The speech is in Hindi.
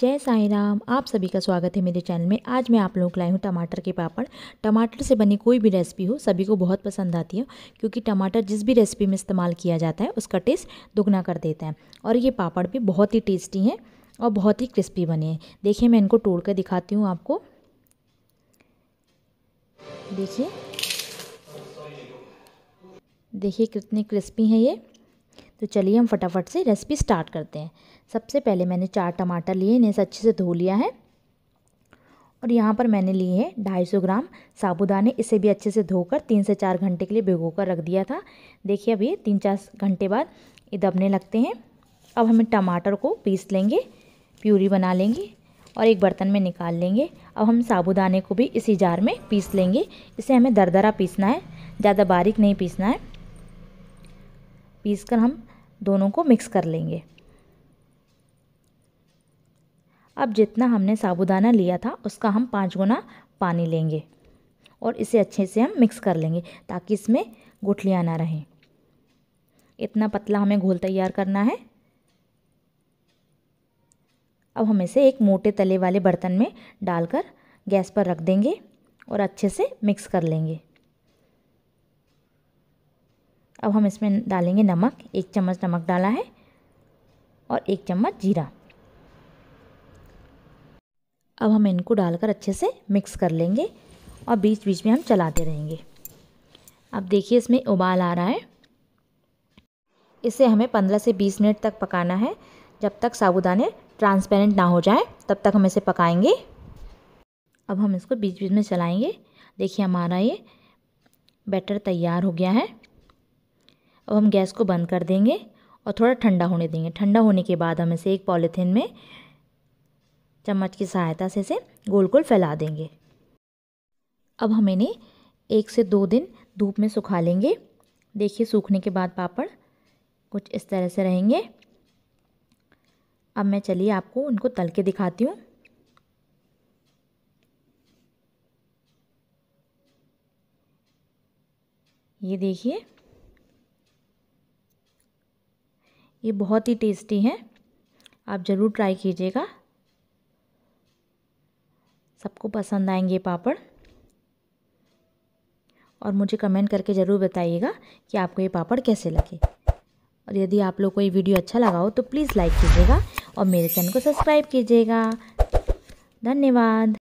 जय साई राम आप सभी का स्वागत है मेरे चैनल में आज मैं आप लोगों को लाई हूँ टमाटर के पापड़ टमाटर से बनी कोई भी रेसिपी हो सभी को बहुत पसंद आती है क्योंकि टमाटर जिस भी रेसिपी में इस्तेमाल किया जाता है उसका टेस्ट दुगना कर देता है और ये पापड़ भी बहुत ही टेस्टी हैं और बहुत ही क्रिस्पी बने हैं देखिए मैं इनको तोड़ कर दिखाती हूँ आपको देखिए देखिए कितने क्रिस्पी हैं ये तो चलिए हम फटाफट से रेसिपी स्टार्ट करते हैं सबसे पहले मैंने चार टमाटर लिए इन्हें अच्छे से धो लिया है और यहाँ पर मैंने लिए है ढाई सौ ग्राम साबुदाने इसे भी अच्छे से धोकर तीन से चार घंटे के लिए भिगो कर रख दिया था देखिए अभी तीन चार घंटे बाद ये दबने लगते हैं अब हमें टमाटर को पीस लेंगे प्यूरी बना लेंगे और एक बर्तन में निकाल लेंगे अब हम साबुदाने को भी इसी जार में पीस लेंगे इसे हमें दरदरा पीसना है ज़्यादा बारीक नहीं पीसना है पीस कर हम दोनों को मिक्स कर लेंगे अब जितना हमने साबुदाना लिया था उसका हम पाँच गुना पानी लेंगे और इसे अच्छे से हम मिक्स कर लेंगे ताकि इसमें गुठलियाँ ना रहें इतना पतला हमें घोल तैयार करना है अब हम इसे एक मोटे तले वाले बर्तन में डालकर गैस पर रख देंगे और अच्छे से मिक्स कर लेंगे अब हम इसमें डालेंगे नमक एक चम्मच नमक डाला है और एक चम्मच जीरा अब हम इनको डालकर अच्छे से मिक्स कर लेंगे और बीच बीच में हम चलाते रहेंगे अब देखिए इसमें उबाल आ रहा है इसे हमें 15 से 20 मिनट तक पकाना है जब तक साबुदाने ट्रांसपेरेंट ना हो जाए तब तक हम इसे पकाएंगे अब हम इसको बीच बीच में चलाएंगे देखिए हमारा ये बैटर तैयार हो गया है अब हम गैस को बंद कर देंगे और थोड़ा ठंडा होने देंगे ठंडा होने के बाद हम इसे एक पॉलीथीन में चम्मच की सहायता से इसे गोल गोल फैला देंगे अब हम इन्हें एक से दो दिन धूप में सुखा लेंगे देखिए सूखने के बाद पापड़ कुछ इस तरह से रहेंगे अब मैं चलिए आपको उनको तल के दिखाती हूँ ये देखिए ये बहुत ही टेस्टी हैं आप ज़रूर ट्राई कीजिएगा सबको पसंद आएंगे पापड़ और मुझे कमेंट करके ज़रूर बताइएगा कि आपको ये पापड़ कैसे लगे और यदि आप लोग को ये वीडियो अच्छा लगा हो तो प्लीज़ लाइक कीजिएगा और मेरे चैनल को सब्सक्राइब कीजिएगा धन्यवाद